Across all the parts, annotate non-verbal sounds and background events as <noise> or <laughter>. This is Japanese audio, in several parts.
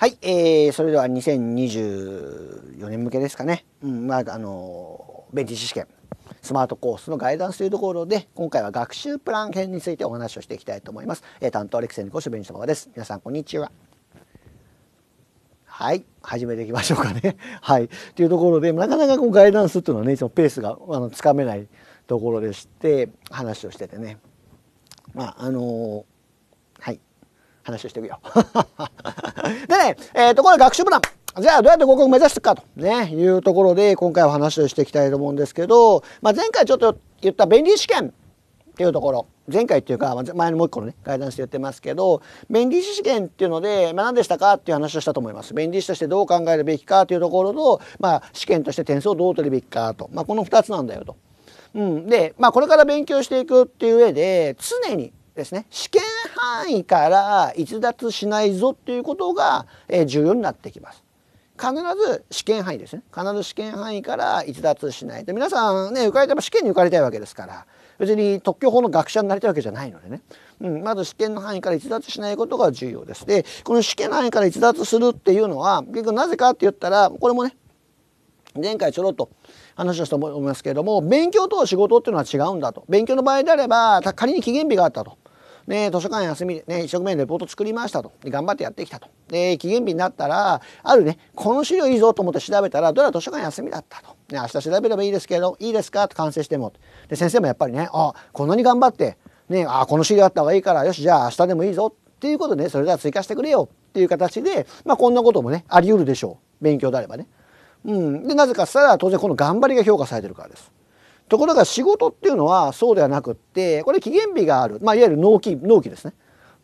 はい、えー、それでは2024年向けですかね、うんまあ、あのベンチ試験スマートコースのガイダンスというところで今回は学習プラン編についてお話をしていきたいと思います、えー、担当アレクセン講師ベンチ様です皆さんこんにちははい始めていきましょうかね <laughs> はいというところでなかなかこうガイダンスっていうのはねいつもペースがあのつかめないところでして話をしててねまああの話をしていくよ。<laughs> でね、えー、ところ学習プラン。じゃあどうやって合格目指していくかと、ね、いうところで今回お話をしていきたいと思うんですけど、まあ、前回ちょっと言った便利試験っていうところ前回っていうか前のもう一個のねガイダンスで言ってますけど便利試験っていうので、まあ、何でしたかっていう話をしたと思います便利士としてどう考えるべきかというところと、まあ、試験として点数をどう取るべきかと、まあ、この2つなんだよと。うん、で、まあ、これから勉強していくっていう上で常にですね試験範囲から逸脱しないぞっていうことが、え重要になってきます。必ず試験範囲ですね必ず試験範囲から逸脱しないで皆さんね受かれたも試験に受かりたいわけですから別に特許法の学者になりたいわけじゃないのでね、うん、まず試験の範囲から逸脱しないことが重要ですでこの試験の範囲から逸脱するっていうのは結局なぜかって言ったらこれもね前回ちょろっと話をしたと思いますけれども勉強と仕事っていうのは違うんだと勉強の場合であれば仮に期限日があったとね、図書館休み、ね、一生懸命レポート作りましたと。で、頑張ってやってきたと。で、期限日になったら、あるね、この資料いいぞと思って調べたら、どれは図書館休みだったと。ね、明日調べればいいですけど、いいですかって完成しても。で、先生もやっぱりね、あ、こんなに頑張って、ね、あ、この資料あった方がいいから、よし、じゃあ明日でもいいぞ。っていうことで、それでは追加してくれよ。っていう形で、まあ、こんなこともね、ありうるでしょう。勉強であればね。うん。で、なぜかしたら、当然この頑張りが評価されてるからです。ところが仕事っていうのはそうではなくってこれ期限日がある、まあ、いわゆる納期納期ですね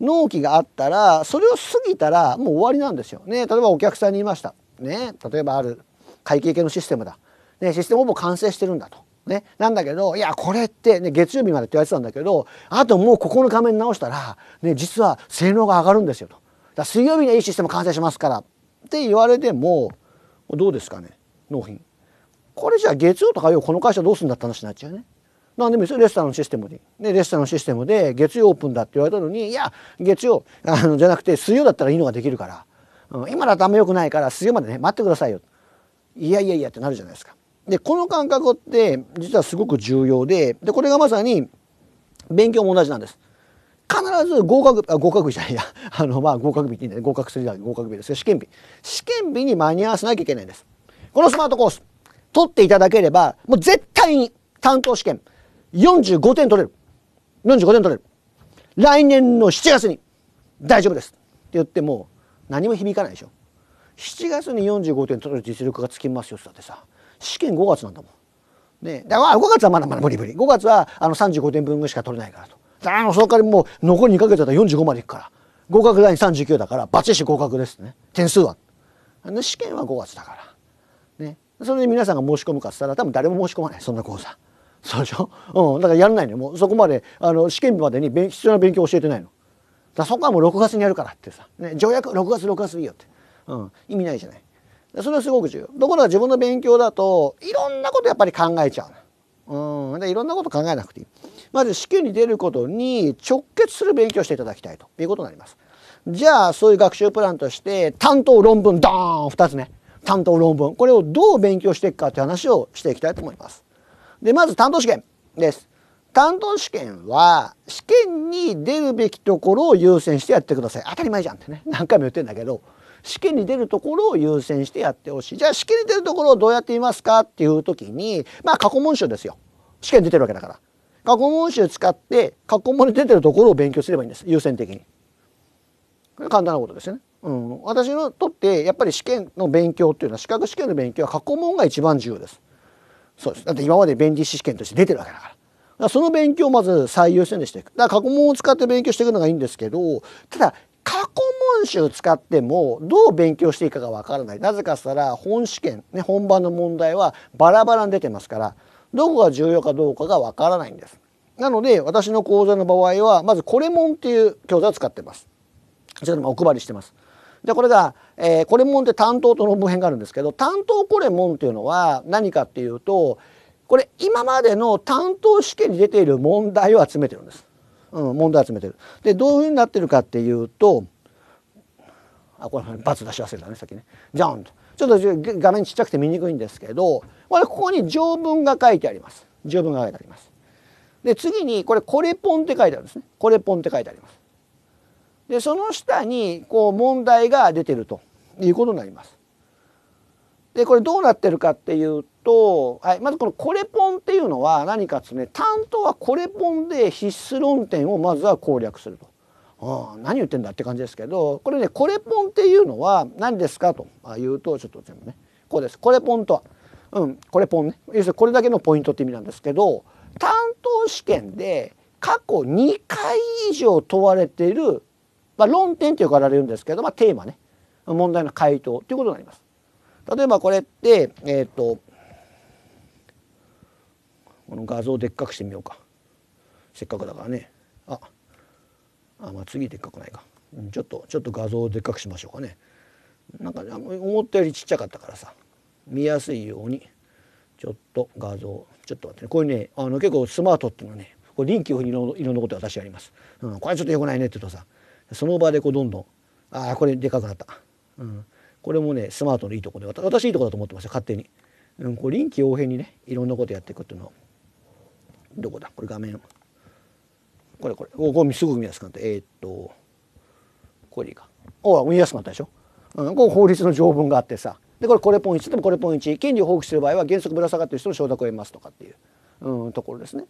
納期があったらそれを過ぎたらもう終わりなんですよ。ね、例えばお客さんに言いました、ね、例えばある会計系のシステムだ、ね、システムほぼ完成してるんだと。ね、なんだけどいやこれって、ね、月曜日までって言われてたんだけどあともうここの画面直したら、ね、実は性能が上がるんですよと。だ水曜日にはいいシステム完成しますからって言われてもどうですかね納品。これじゃあ月曜と火曜この会社どうするんだって話になっちゃうね。なんでもいいですよレストランのシステムで。でレストランのシステムで月曜オープンだって言われたのにいや月曜 <laughs> あのじゃなくて水曜だったらいいのができるから、うん、今だとあんま良くないから水曜までね待ってくださいよ。いやいやいやってなるじゃないですか。でこの感覚って実はすごく重要ででこれがまさに勉強も同じなんです。必ず合格あ合格日じゃないや <laughs> あのまあ合格日って言うんだね合格するじゃ合格日ですよ試験日試験日に間に合わせなきゃいけないんですこのスマートコース取っていただければ、もう絶対に担当試験45点取れる。45点取れる。来年の7月に大丈夫ですって言っても何も響かないでしょ。7月に45点取れる実力がつきますよだってさ、試験5月なんだもん。ね、だから5月はまだまだ無理無理5月はあの35点分ぐらいしか取れないからとから、その代わりもう残り2ヶ月だったら45までいくから合格ライン39だからバチッし合格ですね点数は試験は5月だからそれで皆さんが申し込むかっつったら多分誰も申し込まないそんな講座そうでしょ、うん、だからやらないのよもうそこまであの試験日までに必要な勉強教えてないのだそこはもう6月にやるからってさ、ね、条約6月6月でいいよって、うん、意味ないじゃないそれはすごく重要ところが自分の勉強だといろんなことやっぱり考えちゃううんでいろんなこと考えなくていいまず試験に出ることに直結する勉強していただきたいということになりますじゃあそういう学習プランとして担当論文ドーン2つね担当論文これをどう勉強していくかって話をしていきたいと思います。でまず担当試験です。担当試験は試験に出るべきところを優先してやってください当たり前じゃんってね何回も言ってんだけど試験に出るところを優先してやってほしいじゃあ試験に出るところをどうやっていますかっていう時にまあ過去問集ですよ試験出てるわけだから過去問集使って過去問に出てるところを勉強すればいいんです優先的に簡単なことですよねうん、私にとってやっぱり試験の勉強っていうのは資格試験の勉強は過去問が一番重要です。そうですだって今まで弁理士試験として出てるわけだから。からその勉強をまず最優先にしていく。だから過去問を使って勉強していくのがいいんですけどただ過去問集使ってもどう勉強していいかがわからないなぜかしたら本試験、ね、本番の問題はバラバラに出てますからどこが重要かどうかがわからないんですなので私の講座の場合はまず「これもん」っていう教材を使ってますそれもお配りしてますでこれが、えー、コレモンって担当と論文編があるんですけど担当コレモンっていうのは何かっていうとこれ今までの担当試験に出ている問題を集めてるんです。うん、問題集めてる。でどういうふうになってるかっていうとあこれ×出し忘れたねさっきね。じゃんと。ちょっと画面ちっちゃくて見にくいんですけどこれここに条文が書いてあります。条文が書いてあります。で次にこれ「コレポン」って書いてあるんですね。コレポンって書いてあります。でその下にこう問題が出てるということになります。でこれどうなってるかっていうと、はい、まずこのコレポンっていうのは何かっつね担当はコレポンで必須論点をまずは攻略すると。ああ何言ってんだって感じですけどこれねコレポンっていうのは何ですかというとちょっと全部ねこうですコレポンとは、うん、コレポンね要するにこれだけのポイントって意味なんですけど担当試験で過去2回以上問われているまあ、論点と呼ばれるんですけど、まあ、テーマね問題の回答ということになります。例えばこれって、えーと、この画像でっかくしてみようかせっかくだからねああまあ次でっかくないか、うん、ちょっとちょっと画像をでっかくしましょうかねなんか、思ったよりちっちゃかったからさ見やすいようにちょっと画像ちょっと待ってねこれねあの結構スマートっていうのはねこれ臨機応変にいろんなこと私やります、うん、これちょっとよくないねって言うとさその場でこうどんどんああこれでかくなった、うん、これもねスマートのいいとこで私いいとこだと思ってました勝手に、うん、こう臨機応変にねいろんなことやっていくっていうのはどこだこれ画面これこれおこれすごく見やすくなったえー、っとこれいいかお見やすくなったでしょ、うん、こう法律の条文があってさでこれこれポイントでもこれポイント権利を放棄する場合は原則ぶら下がってる人の承諾を得ますとかっていう、うん、ところですね。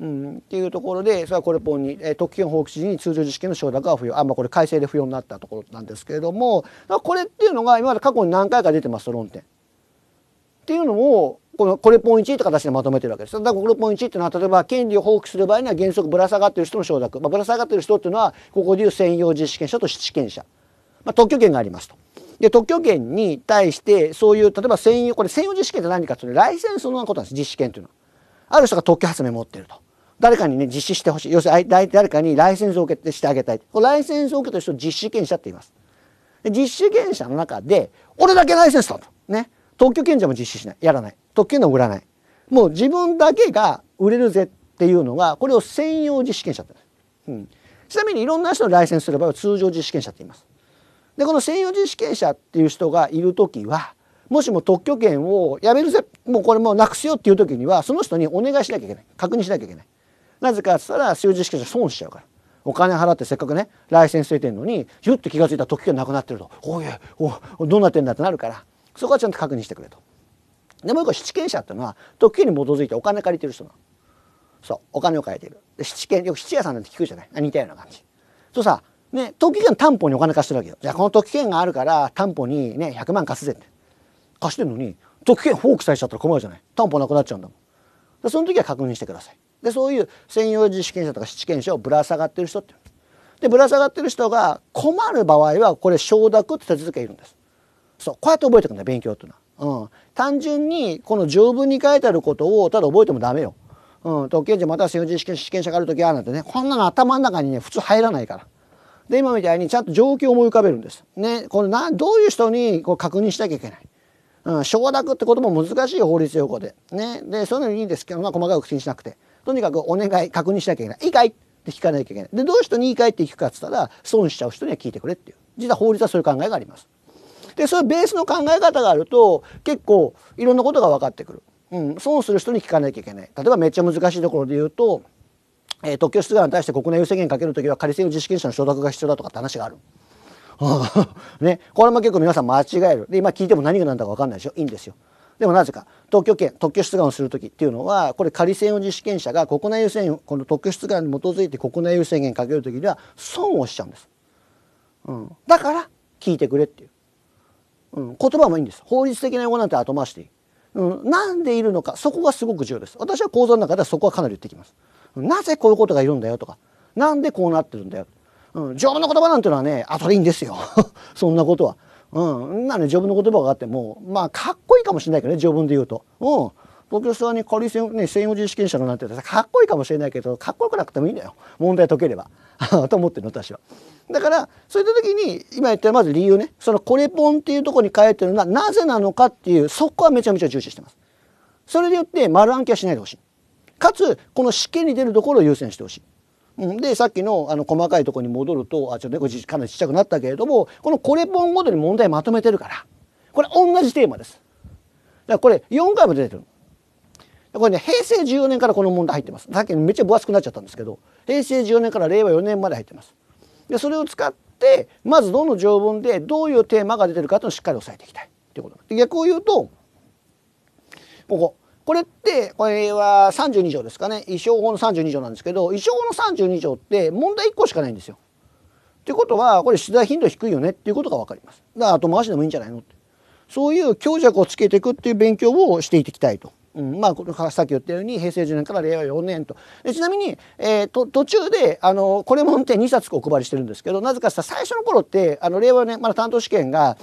うん、っていうところでそれはこれポンに、えー、特権放棄時に通常実治権の承諾は不要あ、まあ、これ改正で不要になったところなんですけれどもこれっていうのが今まで過去に何回か出てます論点。っていうのをこのこれポン1って形でまとめてるわけです。だからこれポン1っていうのは例えば権利を放棄する場合には原則ぶら下がってる人の承諾、まあ、ぶら下がってる人っていうのはここでいう専用実試権者と試験者、まあ、特許権がありますと。で特許権に対してそういう例えば専用これ専用実試権って何かっていうとライセンスのことなんです試験権というのは。ある人が特許発明持ってると。誰かにね実施してほしい要するに誰かにライセンスを受けてしてあげたいこれライセンスを受けた人を実施権者って言います実施権者の中で俺だけライセンスだとね特許権者も実施しないやらない特許権の売らないもう自分だけが売れるぜっていうのはこれを専用実施権者って言うん、ちなみにいろんな人のライセンスする場合は通常実施権者って言いますでこの専用実施権者っていう人がいる時はもしも特許権をやめるぜもうこれもうなくすよっていう時にはその人にお願いしなきゃいけない確認しなきゃいけないなぜかっつったら習字式じゃ損しちゃうからお金払ってせっかくねライセンスついてんのにヒュッて気が付いた時がなくなってると「おいおどうなってんだ」ってなるからそこはちゃんと確認してくれと。でもう一個七権者っていうのは特権に基づいてお金借りてる人なの。そうお金を借りてる。で七権よく七屋さんなんて聞くじゃない似たような感じ。そうさね、特許権担保にお金貸してるわけよじゃあこの特許権があるから担保にね100万貸すぜって貸してるのに特許権放棄されちゃったら困るじゃない担保なくなっちゃうんだもんその時は確認してくださいでそういう専用自主権者とか試権者をぶら下がってる人ってでぶら下がってる人が困る場合はこれ承諾って手続きがいるんですそうこうやって覚えていくんだ勉強っていうのは、うん、単純にこの条文に書いてあることをただ覚えてもダメよ、うん、特権者または専用自主権試験者がある時はなんてねこんなの頭の中にね普通入らないからで今みたいにちゃんと状況を思い浮かべるんですねこれなどういう人にこう確認しなきゃいけないうん、承諾ってことも難しい法律用語で。ね。で、そういうのいいんですけど、まあ、細かく口にしなくて。とにかくお願い確認しなきゃいけない。いいかいって聞かなきゃいけない。でどういう人にいいかいって聞くかって言ったら損しちゃう人には聞いてくれっていう。実は法律はそういう考えがあります。でそういうベースの考え方があると結構いろんなことが分かってくる。うん、損する人に聞かなきゃいけない。例えばめっちゃ難しいところで言うと、えー、特許出願に対して国内優先権かけるときは仮性の自主権者の承諾が必要だとかって話がある。<laughs> ね、これも結構皆さん間違える。で今聞いても何がなんだか分かんないでしょいいんですよ。でもなぜか特許権特許出願をする時っていうのはこれ仮専用実施権者が国内優先この特許出願に基づいて国内優先権かける時には損をしちゃうんです、うん、だから聞いてくれっていう、うん、言葉もいいんです法律的な用語なんて後回しでいい、うん、なんでいるのかそこがすごく重要です私は講座の中ではそこはかなり言ってきますなぜこういうことがいるんだよとかなんでこうなってるんだよ、うん、情の言葉なんていうのはね後でいいんですよ <laughs> そんなことはうん。なの序文の言葉があっても、まあ、かっこいいかもしれないけどね、序文で言うと。うん。東京スワに軽い専,、ね、専用人試験者のなんてさかっこいいかもしれないけどかっこよくなくてもいいんだよ問題解ければ <laughs> と思ってるの私は。だからそういった時に今言ったまず理由ねそのコレポンっていうとこに書ってるのはなぜなのかっていうそこはめちゃめちゃ重視してます。それによって丸暗記はしないでほしい。かつこの試験に出るところを優先してほしい。うん、でさっきのあの細かいとこに戻るとあちょっとねこれかなりちっちゃくなったけれどもこのコレポンごとに問題まとめてるからこれ同じテーマです。だからこれ4回も出てる。これね平成14年からこの問題入ってます。さっきめっちゃ分厚くなっちゃったんですけど平成14年から令和4年まで入ってます。でそれを使ってまずどの条文でどういうテーマが出てるかというのをしっかり押さえていきたいということで逆を言うとこここれってこれは32条ですかね衣装法の32条なんですけど衣装法の32条って問題1個しかないんですよ。ってことはこれ出題頻度低いよねっていうことが分かります。だから後回しでもいいんじゃないのってそういう強弱をつけていくっていう勉強をしていきたいと。うん、まあさっき言ったように平成10年から令和4年とでちなみに、えー、と途中であのこれもって2冊お配りしてるんですけどなぜかさ最初の頃ってあの令和4年まだ担当試験が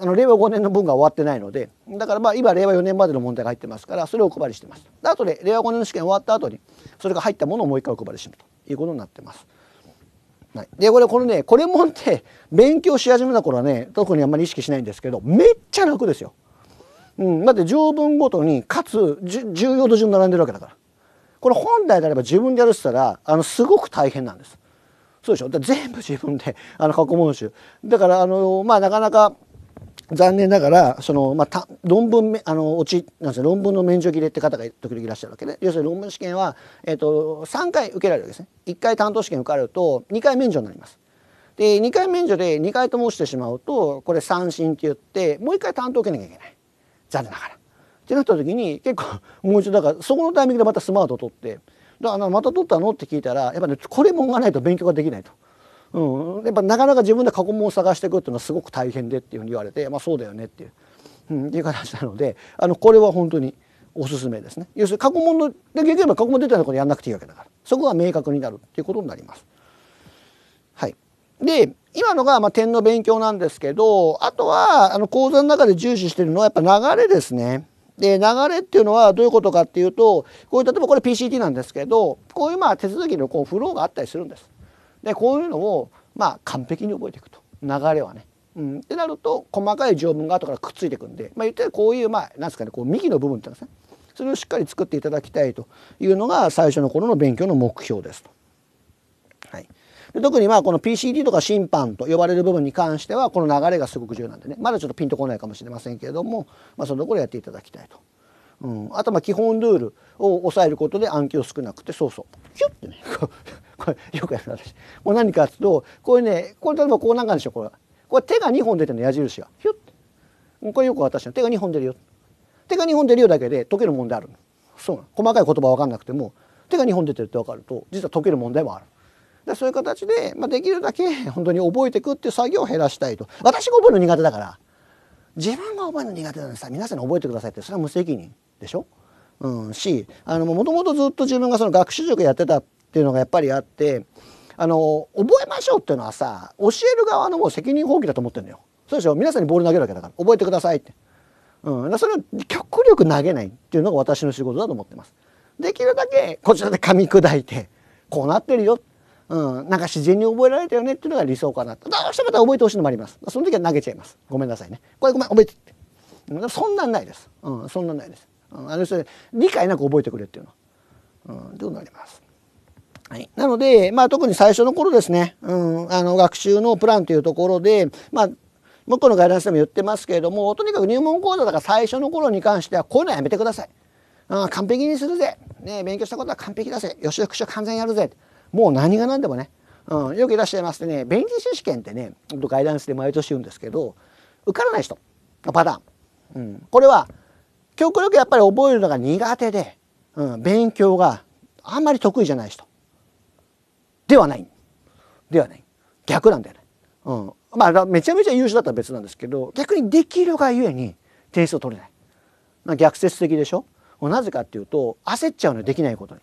あの令和5年の分が終わってないのでだからまあ今令和4年までの問題が入ってますからそれをお配りしてますで後で令和5年の試験終わった後にそれが入ったものをもう一回お配りするということになってます。はい、でこれこのねこれもって勉強し始めた頃はね特にあんまり意識しないんですけどめっちゃ楽ですよ。うん、だって条文ごとにかつ重要度順並んでるわけだからこれ本来であれば自分でやるって言ったらあのすごく大変なんです。そうでしょ全部自分であの過去問集だからあのまあなかなか残念ながらその、まあ、論文あの落ちなんです論文の免除切れって方が時々いらっしゃるわけで、ね、要するに論文試験は、えーと、と3回受けられるわけですね1回担当試験受かると2回免除になります。で2回免除で2回とも落ちてしまうとこれ三振って言ってもう1回担当受けなきゃいけない残念ながら。ってなった時に結構もう一度だからそこのタイミングでまたスマートを取ってだからまた取ったのって聞いたらやっぱり、ね、これもがないと勉強ができないと。うん、やっぱなかなか自分で過去問を探していくっていうのはすごく大変でっていうふうに言われて、まあ、そうだよねっていう,、うん、いう形なのであのこれは本当におすすめですね要するに過去問ので結局過去問出たところやんなくていいわけだからそこが明確になるっていうことになります。はい、で今のがまあ点の勉強なんですけどあとはあの講座の中で重視してるのはやっぱ流れですね。で流れっていうのはどういうことかっていうとこういう例えばこれ PCT なんですけどこういうまあ手続きのこうフローがあったりするんです。でこういうのをまあ完璧に覚えていくと流れはね。うん、ってなると細かい条文が後からくっついてくんで、まあ、言ったらこういうまあなんですかねこう幹の部分っていうですねそれをしっかり作っていただきたいというのが最初の頃の勉強の目標ですと。はい、で特にまあこの PCD とか審判と呼ばれる部分に関してはこの流れがすごく重要なんでねまだちょっとピンとこないかもしれませんけれども、まあ、そのところやっていただきたいとうん、あとまあ基本ルールを抑えることで暗記を少なくてそうそうキュッてね <laughs> これよくやる私もう何かっいうとこれねこれ例えばこうなんかでしょこれこれ手が2本出てるの矢印がヒュッてこれよく私の手が2本出るよ手が2本出るよだけで解ける問題あるそう細かい言葉分かんなくても手が2本出てるって分かると実は解ける問題もある。でそういう形で、まあ、できるだけ本当に覚えていくっていう作業を減らしたいと私が覚えるの苦手だから自分が覚えるの苦手なのにさ皆さんに覚えてくださいってそれは無責任でしょ、うん、しもともとずっと自分がその学習塾やってたっていうのがやっぱりあってあの覚えましょうっていうのはさ教える側のもう責任放棄だと思ってるのよ。そうでしょ皆さんにボール投げるわけだから覚えてくださいって。うん、それを極力投げないっていうのが私の仕事だと思ってます。できるだけこちらで噛み砕いてこうなってるよってうん、なんか自然に覚えられたよねっていうのが理想かなどうしてまた覚えてほしいのもありますその時は投げちゃいますごめんなさいねこれごめん覚えてって、そんなんないです、うん、そんなんないです、うん、あの人理解なく覚えてくれっていうの、うん、ということになりますはい、なので、まあ、特に最初の頃ですね、うん、あの学習のプランというところで、まあ、向こうのガイダンスでも言ってますけれどもとにかく入門講座だから最初の頃に関してはこういうのはやめてください。ん、完璧にするぜ、ね、勉強したことは完璧だぜ予習復習完全やるぜもう何が何でもね、うん、よくいらっしゃいますね弁理士試験ってねガイダンスで毎年言うんですけど受からない人のパターン、うん、これは極力やっぱり覚えるのが苦手で、うん、勉強があんまり得意じゃない人ではないではない逆なんだよね、うん、まあめちゃめちゃ優秀だったら別なんですけど逆にできるがゆえに点数を取れない、まあ、逆説的でしょなぜかっていうと焦っちゃうのできないことに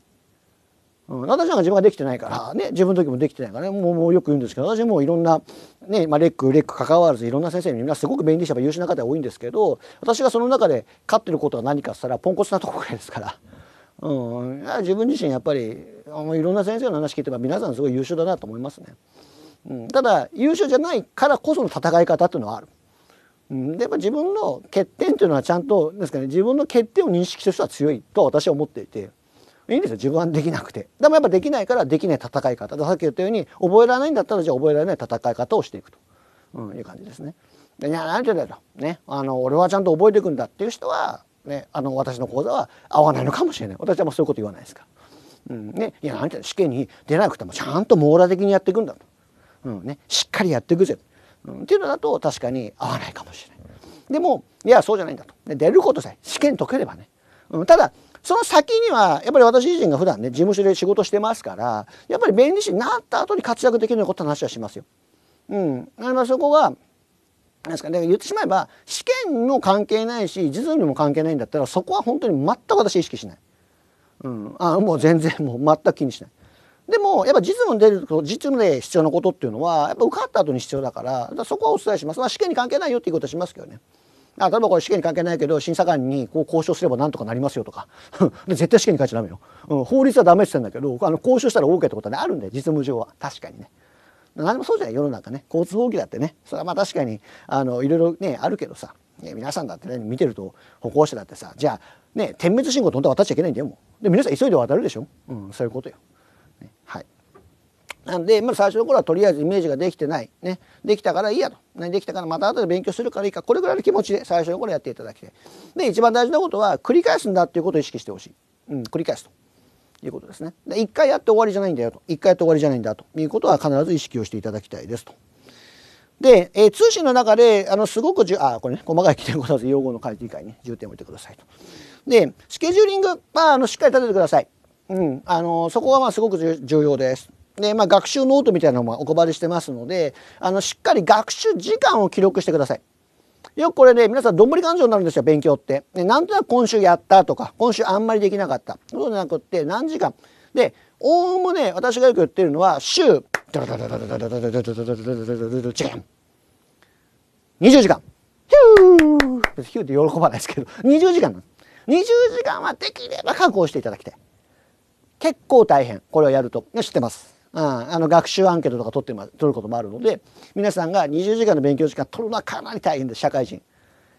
うん、私なんか自分ができてないから、ね、自分の時もできてないからねもうよく言うんですけど私もいろんな、ねまあ、レックレック関わらずいろんな先生みんなすごく便利者ば優秀な方が多いんですけど私がその中で勝ってることは何かしたらポンコツなとこぐらいですから。うん、自分自身やっぱりいろんな先生の話聞いてば皆さんすごい優秀だなと思いますね、うん、ただ優秀じゃないからこその戦い方っていうのはある、うん、でやっぱ自分の欠点っていうのはちゃんとですかね自分の欠点を認識する人は強いと私は思っていて。いいんですよ自分はできなくてでもやっぱできないからできない戦い方さっき言ったように覚えられないんだったらじゃあ覚えられない戦い方をしていくと、うん、いう感じですね。でや何て言うんだろうねあの俺はちゃんと覚えていくんだっていう人は、ね、あの私の講座は合わないのかもしれない私はもうそういうこと言わないですから。うんね、いや何て言うの試験に出なくてもちゃんと網羅的にやっていくんだと、うんね、しっかりやっていくぜ、うん、っていうのだと確かに合わないかもしれない。でもいやそうじゃないんだと出ることさえ試験解ければね、うん、ただその先にはやっぱり私自身が普段ね事務所で仕事してますからやっぱり弁理士になった後に活躍できるようなこと話はしますよ。うん、あのそこはなですかね、言ってしまえば試験も関係ないし実務にも関係ないんだったらそこは本当に全く私意識しない、うん、あもう全然もう全く気にしないでもやっぱ実務に出ると実務で必要なことっていうのはやっぱ受かった後に必要だからそこはお伝えします、まあ、試験に関係ないよっていうことはしますけどね。あ例えばこれ試験に関係ないけど審査官にこう交渉すればなんとかなりますよとか <laughs> 絶対試験に書いちゃダメよ、うん、法律はダメって言ってんだけどあの交渉したら OK ってことは、ね、あるんで実務上は確かにね。何でもそうじゃない世の中ね交通法規だってねそれはまあ確かにあのいろいろねあるけどさ、皆さんだってね見てると歩行者だってさじゃあね点滅信号っん本当渡っちゃいけないんだよもうで皆さん急いで渡るでしょ、うん、そういうことよ。なんで、まあ、最初の頃はとりあえずイメージができてない、ね、できたからいいやと、ね、できたからまた後で勉強するからいいかこれぐらいの気持ちで最初の頃やっていただきたいで一番大事なことは繰り返すんだっていうことを意識してほしい、うん、繰り返すということですねで1回やって終わりじゃないんだよと1回やって終わりじゃないんだということは必ず意識をしていただきたいですと。で、えー、通信の中であのすごくじゅあこれね細かい規定ごことは、す用語の改定以外に重点を置いてくださいと。でスケジューリングまあ、あのしっかり立ててください。うん、あのそこはまあすごく重要です。でまあ、学習ノートみたいなのもお配りしてますのであのしっかり学習時間を記録してください。よくこれね皆さんどんぶり勘定になるんですよ勉強って、でなんとなく今週やったとか今週あんまりできなかったそうじゃなくって何時間でおおむね私がよく言ってるのは週20時間ヒューヒューって喜ばないですけど20時間20時間はできれば確保していただきたい結構大変これをやると知ってますうん、あの学習アンケートとか取って、ま、取ることもあるので皆さんが20時間の勉強時間取るのはかなり大変です社会人。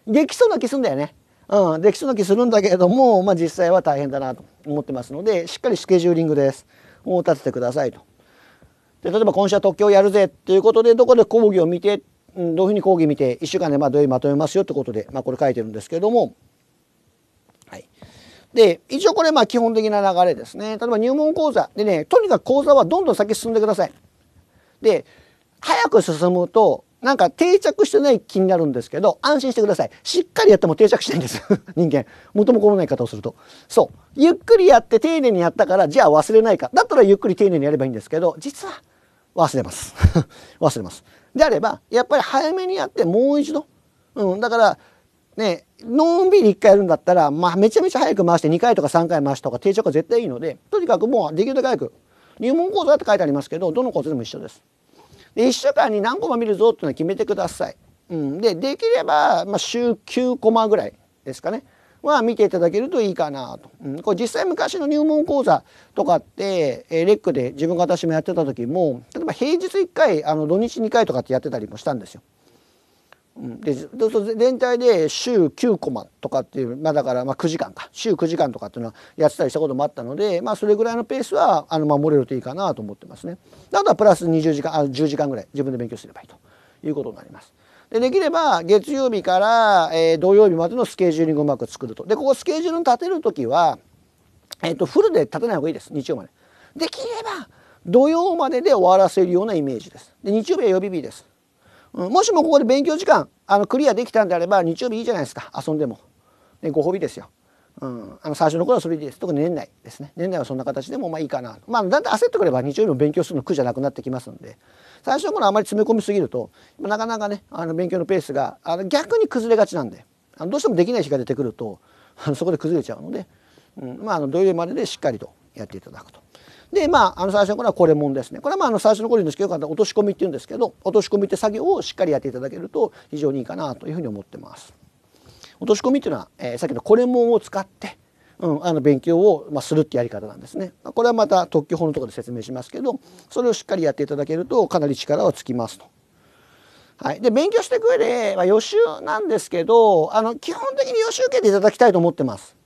できそうな気するんだよね。うん、できそうな気するんだけれども、まあ、実際は大変だなと思ってますのでしっかりスケジューリングです。を立ててくださいと。で例えば今週は特許をやるぜっていうことでどこで講義を見てどういうふうに講義見て1週間でまあどういうまとめますよってことで、まあ、これ書いてるんですけれどもで、一応これまあ基本的な流れですね。例えば入門講座でね、とにかく講座はどんどん先進んでください。で、早く進むと、なんか定着してない気になるんですけど、安心してください。しっかりやっても定着しないんです。<laughs> 人間。元も子もない方をすると。そう。ゆっくりやって丁寧にやったから、じゃあ忘れないか。だったらゆっくり丁寧にやればいいんですけど、実は忘れます。<laughs> 忘れます。であれば、やっぱり早めにやってもう一度。うん。だから、ね、のんびり1回やるんだったら、まあ、めちゃめちゃ早く回して2回とか3回回しとか定着は絶対いいのでとにかくもうできるだけ早く入門講座って書いてありますけどどの講座でも一緒です。で1週間に何コマ見るぞっていうのは決めてください。うん、でできれば、まあ、週9コマぐらいですかねは見ていただけるといいかなと。うん、これ実際昔の入門講座とかって、えレックで自分が私もやってた時も例えば平日1回あの土日2回とかってやってたりもしたんですよ。でそう全体で週9コマとかっていう、まあ、だからまあ9時間か週9時間とかっていうのはやってたりしたこともあったので、まあ、それぐらいのペースはあの守れるといいかなと思ってますね。あとはプラス20時間あ10時間ぐらい自分で勉強すればいいということになります。でできれば月曜日から、えー、土曜日までのスケジューリングをうまく作ると。でここスケジュール立てる時は、えー、とフルで立てない方がいいです日曜まで。できれば土曜までで終わらせるようなイメージです。で日曜日は予備日です。もしもここで勉強時間あのクリアできたんであれば日曜日いいじゃないですか遊んでも、ね、ご褒美ですよ、うん、あの最初の頃はそれでいいです特に年内ですね年内はそんな形でもまあいいかなまあだんだん焦ってくれば日曜日も勉強するの苦じゃなくなってきますんで最初の頃あまり詰め込みすぎるとなかなかねあの勉強のペースがあの逆に崩れがちなんであのどうしてもできない日が出てくるとあのそこで崩れちゃうので、うん、まああの土曜日まででしっかりとやっていただくと。でまああの最初の頃はこれもんですねこれはまああの最初の頃にしてよかった落とし込みっていうんですけど落とし込みって作業をしっかりやっていただけると非常にいいかなというふうに思ってます。落とし込みっていうのは、えー、さっきのこれもんを使ってうん、あの勉強を、まするってやり方なんですね。これはまた特許法のところで説明しますけどそれをしっかりやっていただけるとかなり力はつきますと。はい、で勉強していく上で、まあ、予習なんですけどあの基本的に予習受けていただきたいと思ってます。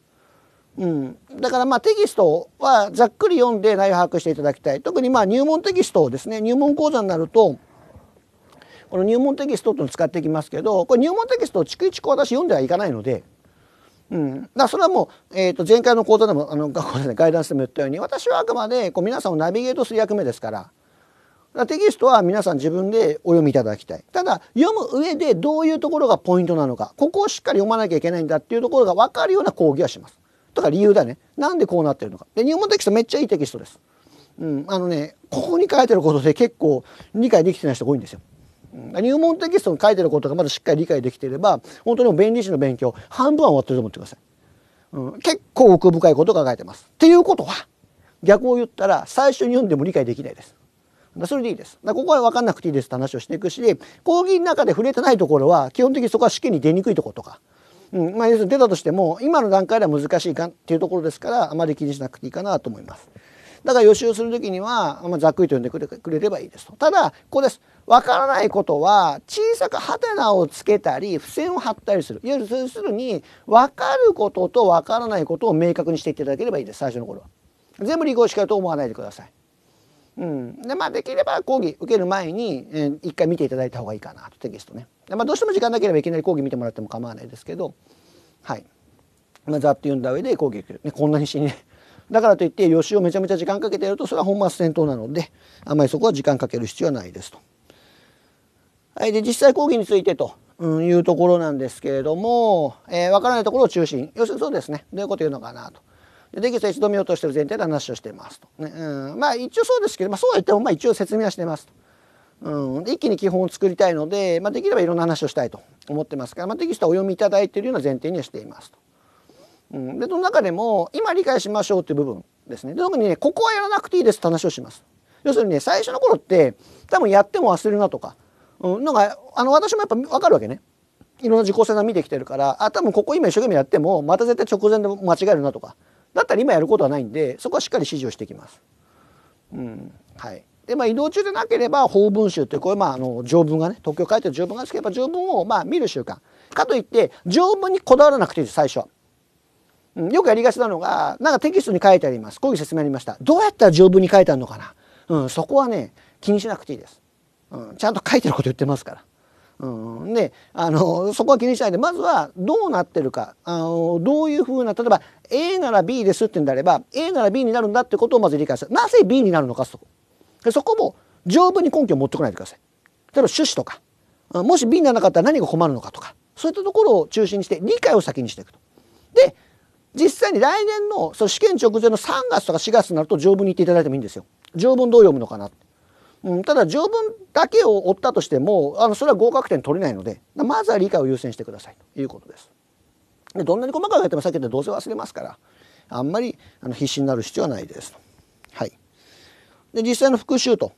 うん、だからまあテキストはざっくり読んで内容把握していただきたい特にまあ入門テキストをですね入門講座になるとこの入門テキストというのを使っていきますけどこれ入門テキストを逐一こう私読んではいかないので、うん、だそれはもう、えー、と前回の講座でもあの学校でガイダンスでも言ったように私はあくまでこう皆さんをナビゲートする役目ですから。からテキストは皆さん自分でお読みいただきたいただ読む上でどういうところがポイントなのかここをしっかり読まなきゃいけないんだっていうところが分かるような講義はします。だから理由だねなんでこうなってるのかで入門テキストめっちゃいいテキストです、うん、あのねここに書いてることで結構理解できてない人が多いんですよ入門テキストに書いてることがまだしっかり理解できていれば本当にも弁理士の勉強半分は終わってると思ってください、うん、結構奥深いことが書いてますっていうことは逆を言ったら最初に読んでも理解できないですそれでいいです。ここは分かんなくていいですって話をしていくし講義の中で触れてないところは基本的にそこは試験に出にくいところとかうんまあ、要するに出たとしても今の段階では難しいかっていうところですからあまり気にしなくていいかなと思います。だから予習する時には、まあ、ざっくりと読んでくれればいいですと。ただここです。わからないことは小さくハテナをつけたり付箋を貼ったりする。いわゆる要するに分かることと分からないことを明確にしていただければいいです最初の頃は。全部理解しかと思わないでください。うん、でまあできれば講義受ける前に、えー、一回見ていただいた方がいいかなとテキストね。でまあ、どうしても時間なければいきなり講義見てもらっても構わないですけどはい。まあ、ざっと読んだ上で講義受ける。ね、こんなにしね。<laughs> だからといって予習をめちゃめちゃ時間かけてやるとそれは本末転倒なのであんまりそこは時間かける必要はないですと。はい、で実際講義についてと、いうところなんですけれどもえー、からないところを中心要するにそうですねどういうこと言うのかなと。でできる人は一度見落としてる前提で話をしてますと、ねうん、まあ一応そうですけど、まあ、そうは言ってもまあ一応説明はしてますと。うん、一気に基本を作りたいので、まあ、できればいろんな話をしたいと思ってますから、まあ、テキストはお読みいただいているような前提にはしていますと。うん、でその中でも今理解しましょうという部分ですね。で特にねここはやらなくていいですって話をします。要するにね最初の頃って多分やっても忘れるなとか、うん、なんかあの私もやっぱ分かるわけね。いろんな自己性が見てきてるからあ多分ここ今一生懸命やってもまた絶対直前で間違えるなとかだったら今やることはないんでそこはしっかり指示をしていきます。うんはいでまあ、移動中でなければ法文集ってこれまああの条文がね特許書いてる条文がつければ条文をまあ見る習慣かといって条文にこだわらなくていいです最初は、うん。よくやりがちなのがなんかテキストに書いてあります講義説明ありましたどうやったら条文に書いてあるのかな、うん、そこはね気にしなくていいです、うん、ちゃんと書いてること言ってますからうん、であのそこは気にしないでまずはどうなってるかあのどういうふうな例えば A なら B ですってんであれば A なら B になるんだってことをまず理解するなぜ B になるのかそこでそこも丈夫に根拠を持ってこないでください。例えば趣旨とかもし B にならなかったら何が困るのかとかそういったところを中心にして理解を先にしていくと。で実際に来年のその試験直前の3月とか4月になると条文に言っていただいてもいいんですよ。条文どう読むのかなって。うん、ただ条文だけを追ったとしてもあのそれは合格点取れないのでまずは理解を優先してくださいということです。でどんなに細かくやってもさっき言ったどうせ忘れますからあんまりあの必死になる必要はないです。はい、で実際の復習と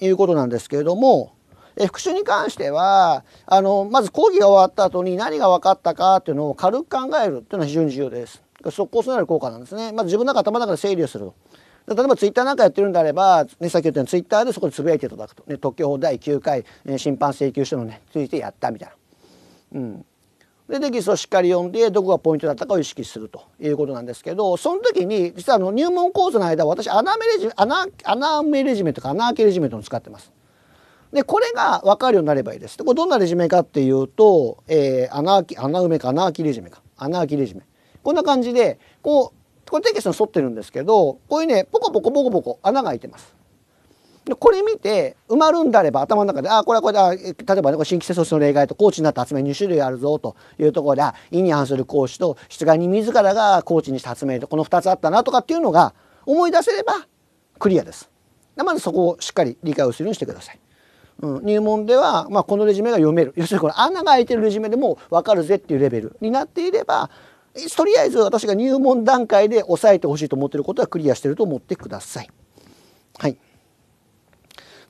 いうことなんですけれどもえ復習に関してはあのまず講義が終わった後に何が分かったかっていうのを軽く考えるっていうのは非常に重要です。速攻性のある効果なんですね。まず自分の中頭の中で整理をすると。例えばツイッターなんかやってるんであれば、ね、さっき言ったようにツイッターでそこでつぶやいていただくと、ね、特許法第9回、え審判請求書のねついてやったみたいな。うんでテキストをしっかり読んでどこがポイントだったかを意識するということなんですけどその時に実はあの入門講座の間私穴埋メレジ穴ナアメレジメントか穴開けレジメントを使ってます。でこれが分かるようになればいいです。でこれどんなレジメかっていうと、えー、穴あき穴埋めか穴あきレジメか穴あきレジメこんな感じでこうこれテキストに沿ってるんですけど、こういうね、ポコポコポコポコ穴が開いてます。でこれ見て埋まるんであれば頭の中で「あこれはこれだ例えばね新規性素子の例外とコーチになった発明2種類あるぞ」というところで「意に反する講師と出願に自らがコーチにした発明とこの2つあったな」とかっていうのが思い出せればクリアです。でまずそこをしっかり理解をするようにしてください。うん、入門では、まあ、このレジュメが読める要するにこの穴が開いてるレジュメでも分かるぜっていうレベルになっていればとりあえず私が入門段階で押さえてほしいと思ってることはクリアしてると思ってください。はい。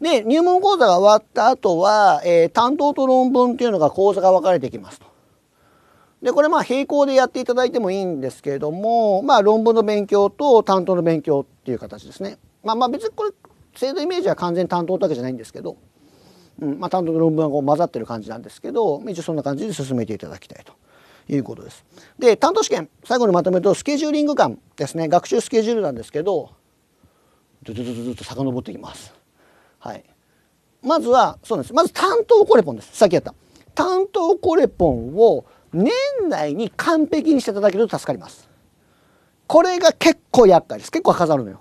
で、入門講座が終わった後は、えー、担当と論文っていうのが講座が分かれてきますと。で、これまあ並行でやっていただいてもいいんですけれども、まあ論文の勉強と担当の勉強っていう形ですね。まあまあ別にこれ、制度イメージは完全担当だけじゃないんですけど、うん、まあ担当と論文はこう混ざってる感じなんですけど、一応そんな感じで進めていただきたいと。いうことです。で担当試験最後にまとめるとスケジューリング感ですね学習スケジュールなんですけどずずずずずっと遡っていきます。はい、まずはそうですまず担当コレポンですさっきやった担当コレポンを年内に完璧にしていただけると助かります。これが結構厄介です結構飾るのよ。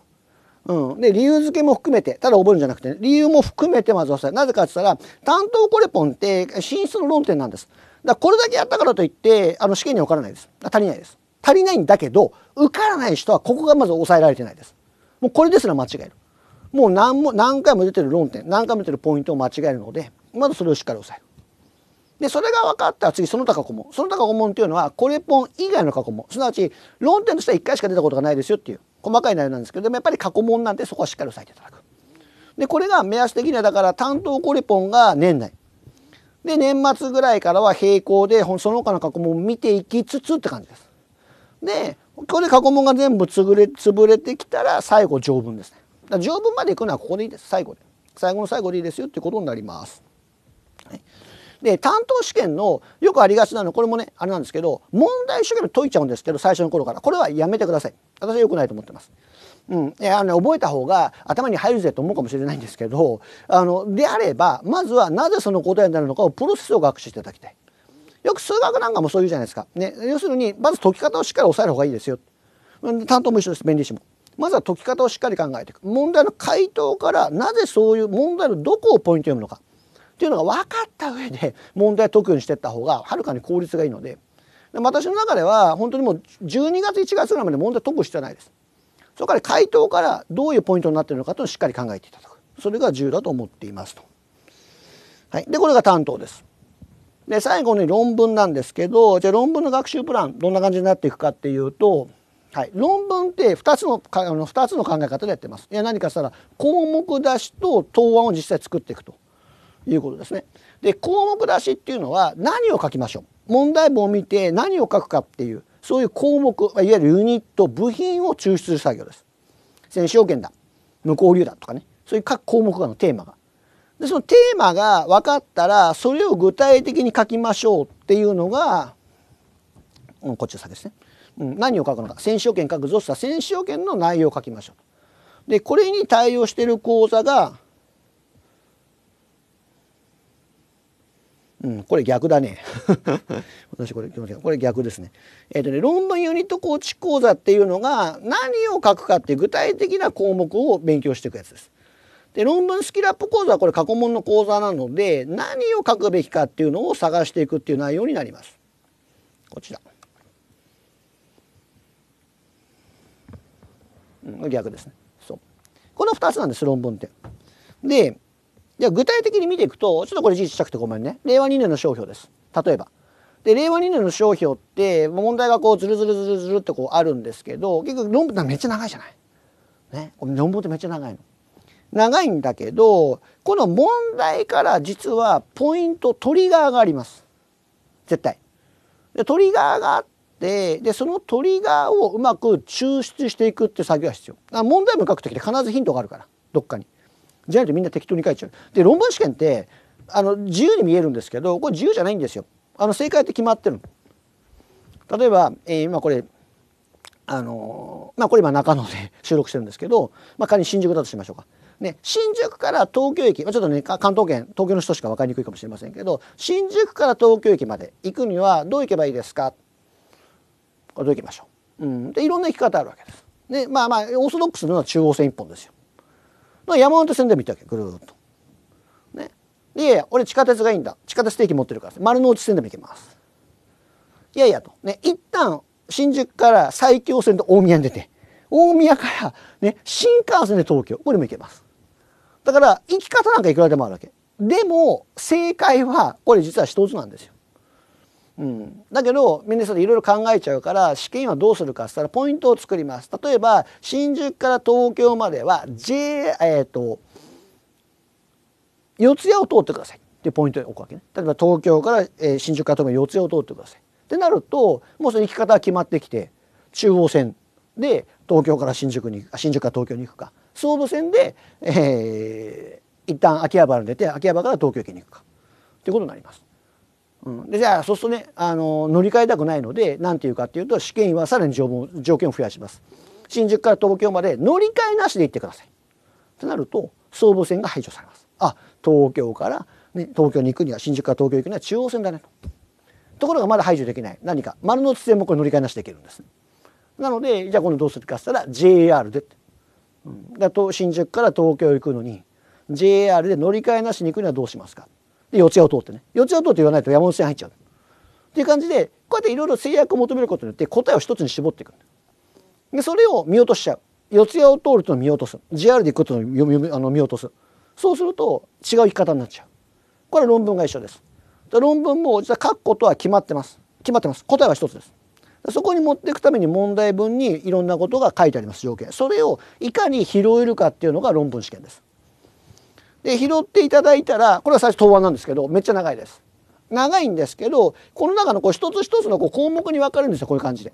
うん、で理由付けも含めてただ覚えるんじゃなくて、ね、理由も含めてまず押さえなぜかって言ったら担当コレポンって進出の論点なんですだこれだけやったからといってあの試験に受からないです足りないです足りないんだけど受からない人はここがまず抑えられてないですもうこれですら間違えるもう何も何回も出てる論点何回も出てるポイントを間違えるのでまずそれをしっかり押さえるでそれが分かったら次その他過去問その他過去問っていうのはこれポ以外の過去問すなわち論点としては1回しか出たことがないですよっていう細かい内容なんですけどでもやっぱり過去問なんでそこはしっかり押さえていただく。でこれが目安的にはだから担当コレポンが年内で、年末ぐらいからは並行で、その他の過去問を見ていきつつって感じです。で、これ過去問が全部潰れ、潰れてきたら最後条文ですね。だ条文までいくのはここでいいです。最後で。最後の最後でいいですよってことになります。で担当試験のよくありがちなのこれもねあれなんですけど問題一生懸命解いちゃうんですけど最初の頃からこれはやめてください私は良くないと思ってます。うん、いやあの覚えた方が頭に入るぜと思うかもしれないんですけどあのであればまずはなぜその答えになるのかをプロセスを学習していただきたい。よく数学なんかもそういうじゃないですか。ね、要するにまず解き方をしっかり押さえる方がいいですよ。担当も一緒です弁理士も。まずは解き方をしっかり考えていく問題の回答からなぜそういう問題のどこをポイント読むのかっていうのが分かった上で問題を解くようにしていった方がはるかに効率がいいのでで私の中では本当にもう12月1月ぐらいまで問題解く必要はないです。それから回答からどういうポイントになっているのかとしっかり考えていただくそれが重要だと思っていますと。はい、でこれが担当です。で最後に論文なんですけどじゃあ論文の学習プランどんな感じになっていくかっていうと、はい、論文って2つのあの2つの考え方でやってます。いや何かしたら項目出しと答案を実際作っていくと。いうことですね。で項目出しっていうのは何を書きましょう問題文を見て何を書くかっていうそういう項目いわゆるユニット部品を抽出する作業です。選手要件だ無効流だとかねそういう各項目がのテーマが。でそのテーマが分かったらそれを具体的に書きましょうっていうのが、うん、こっちの差ですね。うん、何を書くのか選手要件書くぞした選手要件の内容を書きましょう。でこれに対応している講座がうん、これ逆だね。<laughs> 私これ気持ちこれ逆ですね。えっ、ー、とね、論文ユニット構築講座っていうのが何を書くかっていう具体的な項目を勉強していくやつです。で、論文スキルアップ講座はこれ過去問の講座なので、何を書くべきかっていうのを探していくっていう内容になります。こちら。うん、逆ですね。そう。この2つなんです、論文って。で、では具体的に見ていくとちょっとこれ字ちたくてごめんね令和2年の商標です例えば。で令和2年の商標って問題がこうズルズルズルズルってこうあるんですけど結局論文ってめっちゃ長いじゃない。ね、論文ってめっちゃ長いの。長いんだけどこの問題から実はポイントトリガーがあります。絶対。でトリガーがあってでそのトリガーをうまく抽出していくって作業が必要。問題文書く時って必ずヒントがあるからどっかに。じゃないとみんな適当に書いちゃう。で論文試験ってあの自由に見えるんですけどこれ自由じゃないんですよ。あの正解って決まってる例えば、えー、今これあのー、まあこれ今中野で <laughs> 収録してるんですけど、まあ、仮に新宿だとしましょうか。ね、新宿から東京駅、まあ、ちょっとね関東圏東京の人しか分かりにくいかもしれませんけど新宿から東京駅まで行くにはどう行けばいいですかどう行きましょう、うん、でいろんな行き方あるわけです。でまあまあオーソドックスのは中央線一本ですよ。あ、山手線で見たわけぐるっと。ね。いやいや俺地下鉄がいいんだ地下鉄定期持ってるから丸の内線でも行けます。いやいやと。ね一旦新宿から埼京線と大宮に出て大宮から、ね、新幹線で東京これも行けます。だから行き方なんかいくらでもあるわけ。でも正解はこれ実は一つなんですよ。うん、だけどみんなそれいろいろ考えちゃうから試験はどうするかっったらポイントを作ります例えば新宿から東京までは J えっ、ー、と四谷を通ってくださいってポイントに置くわけね例えば東京から、えー、新宿から東京四谷を通ってくださいってなるともうその行き方は決まってきて中央線で東京から新宿に新宿から東京に行くか総武線で、えー、一旦秋葉原に出て秋葉原から東京駅に行くかっていうことになります。うん、でじゃあそうするとねあの乗り換えたくないので何ていうかっていうと試験員はさらに条件を増やします。新宿から東京まで乗り換えなしで行ってください。となると総武線が排除されます。あ東京から、ね、東京に行くには新宿から東京行くには中央線だねと。ところがまだ排除できない何か丸の内線もこれ乗り換えなしできるんです。なのでじゃあ今度どうするかっつったら JR で、うん、だと新宿から東京行くのに JR で乗り換えなしに行くにはどうしますかで四谷を通ってね四谷を通って言わないと山手線入っちゃうっていう感じでこうやっていろいろ制約を求めることによって答えを一つに絞っていくでそれを見落としちゃう四谷を通ると見落とす JR で行くとあの見落とすそうすると違う生き方になっちゃうこれは論文が一緒ですで論文も実は書くことは決まってます決まってます答えは一つですそこに持っていくために問題文にいろんなことが書いてあります条件それをいかに拾えるかっていうのが論文試験ですで拾っていただいたらこれは最初答案なんですけどめっちゃ長いです。長いんですけどこの中のこう一つ一つのこう項目に分かれるんですよこういう感じで。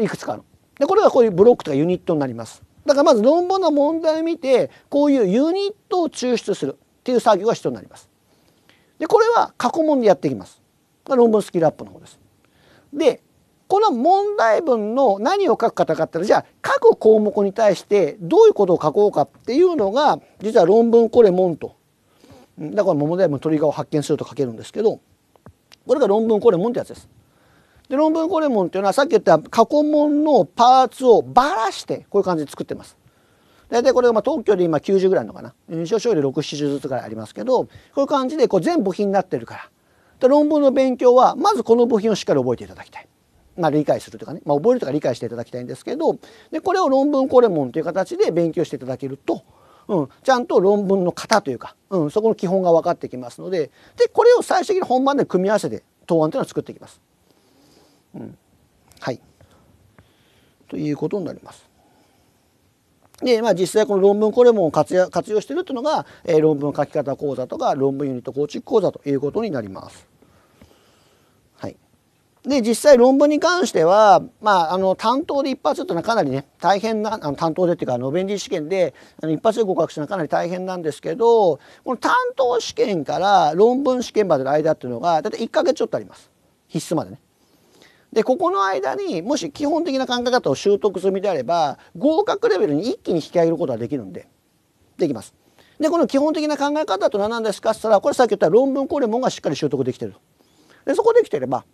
いくつかの。でこれがこういうブロックとかユニットになります。だからまず論文の問題を見てこういうユニットを抽出するっていう作業が必要になります。でこれは過去問でやっていきます。論文スキルアップの方です。でこの問題文の何を書くかとかっらじゃあ各項目に対してどういうことを書こうかっていうのが実は論文これもんとだから問題文トリガーを発見すると書けるんですけどこれが論文これもんってやつです。で論文これもんっていうのはさっき言った過去問のパーツをばらしてこういう感じで作ってます。大体これまあ東京で今90ぐらいのかな少々でり670ずつぐらいありますけどこういう感じでこう全部品になってるからで論文の勉強はまずこの部品をしっかり覚えていただきたい。まあ、理解するというかね、まあ、覚えるとか理解していただきたいんですけどでこれを論文コレモンという形で勉強していただけると、うん、ちゃんと論文の型というか、うん、そこの基本が分かってきますのででこれを最終的に本番で組み合わせて答案というのを作っていきます。うん、はいということになります。で、まあ、実際この論文コレモンを活用活用してるというのが、えー、論文書き方講座とか論文ユニット構築講座ということになります。で実際論文に関しては、まあ、あの担当で一発というのはかなりね大変なあの担当でっていうかノベンディ試験であの一発で合格するのはかなり大変なんですけどこの担当試験から論文試験までの間っていうのが大体1か月ちょっとあります必須までね。でここの間にもし基本的な考え方を習得済みであれば合格レベルに一気に引き上げることができるんでできます。でこの基本的な考え方と何なんですかっつったらこれさっき言った論文これもがしっかり習得できてると。でそこできてれば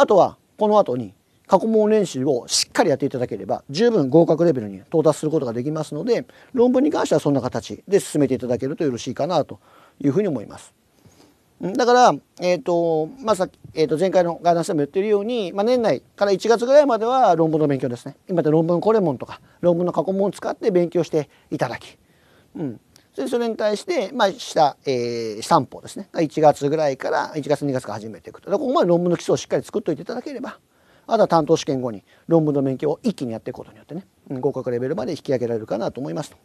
あとはこの後に過去問練習をしっかりやっていただければ十分合格レベルに到達することができますので論文に関してはそんな形で進めていただけるとよろしいかなというふうに思います。だから、えーとまあさえー、と前回のガイダンスでも言ってるように、まあ、年内から1月ぐらいまでは論文の勉強ですね今で論文コレモンとか論文の過去問を使って勉強していただき、うん、でそれに対して、まあ、下、えー、三法ですね1月ぐらいから1月2月から始めていくとここまで論文の基礎をしっかり作っておいていただければあとは担当試験後に論文の勉強を一気にやっていくことによってね合格レベルまで引き上げられるかなと思いますと。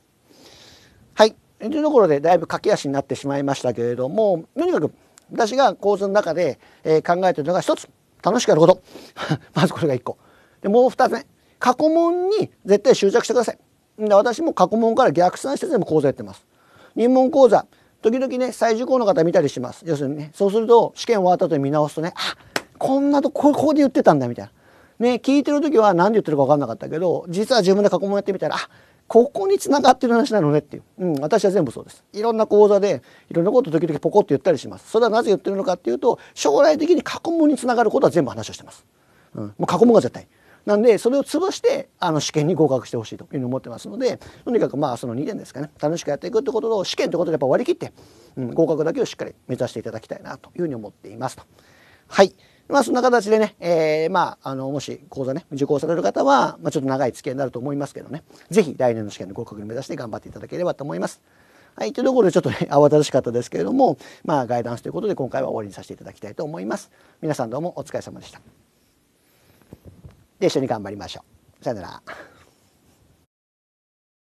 はいというところでだいぶ駆け足になってしまいましたけれどもとにかく私が構図の中で、えー、考えているのが一つ楽しくやること <laughs> まずこれが1個でもう2つ目、過去問に絶対執着してくださいで私も過去問から逆算して全部講座やってます入門講座時々ね再受講の方見たりします要するにねそうすると試験終わった後に見直すとねあこんなとこここで言ってたんだみたいな。ね、聞いてる時は何で言ってるか分かんなかったけど実は自分で過去問やってみたらあここにつながってる話なのねっていう、うん、私は全部そうですいろんな講座でいろんなこと時々ポコッと言ったりしますそれはなぜ言ってるのかっていうと将来的に過去問につながることは全部話をしてます、うん、もう過去問が絶対なんでそれを潰してあの試験に合格してほしいというふうに思ってますのでとにかくまあその2点ですかね楽しくやっていくってことと試験ってことでやっぱ割り切って、うん、合格だけをしっかり目指していただきたいなというふうに思っていますと。はいまあそんな形でね、えー、まあ、あの、もし講座ね、受講される方は、まあ、ちょっと長い付き合いになると思いますけどね、ぜひ来年の試験の合格に目指して頑張っていただければと思います。はい、というところでちょっとね、<laughs> 慌ただしかったですけれども、まあ、ガイダンスということで今回は終わりにさせていただきたいと思います。皆さんどうもお疲れ様でした。で一緒に頑張りましょう。さよなら。